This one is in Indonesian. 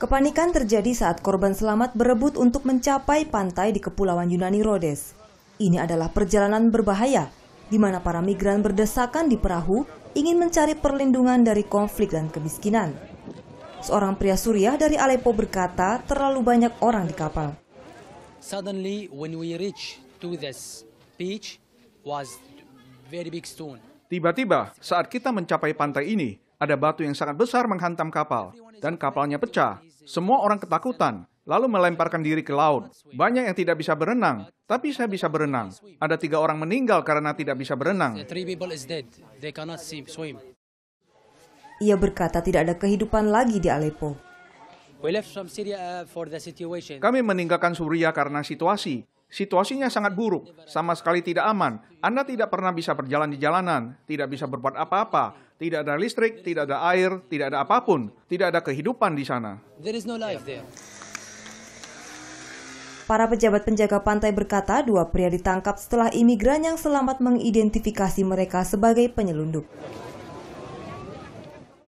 Kepanikan terjadi saat korban selamat berebut untuk mencapai pantai di Kepulauan Yunani Rhodes. Ini adalah perjalanan berbahaya, di mana para migran berdesakan di perahu ingin mencari perlindungan dari konflik dan kemiskinan. Seorang pria Suriah dari Aleppo berkata terlalu banyak orang di kapal. Suddenly when we reach to this beach was very big stone. Tiba-tiba saat kita mencapai pantai ini, ada batu yang sangat besar menghantam kapal, dan kapalnya pecah. Semua orang ketakutan, lalu melemparkan diri ke laut. Banyak yang tidak bisa berenang, tapi saya bisa berenang. Ada tiga orang meninggal karena tidak bisa berenang. Ia berkata tidak ada kehidupan lagi di Aleppo. Uh, Kami meninggalkan Suriah karena situasi. Situasinya sangat buruk, sama sekali tidak aman. Anda tidak pernah bisa berjalan di jalanan, tidak bisa berbuat apa-apa, tidak ada listrik, tidak ada air, tidak ada apapun, tidak ada kehidupan di sana. Para pejabat penjaga pantai berkata dua pria ditangkap setelah imigran yang selamat mengidentifikasi mereka sebagai penyelundup.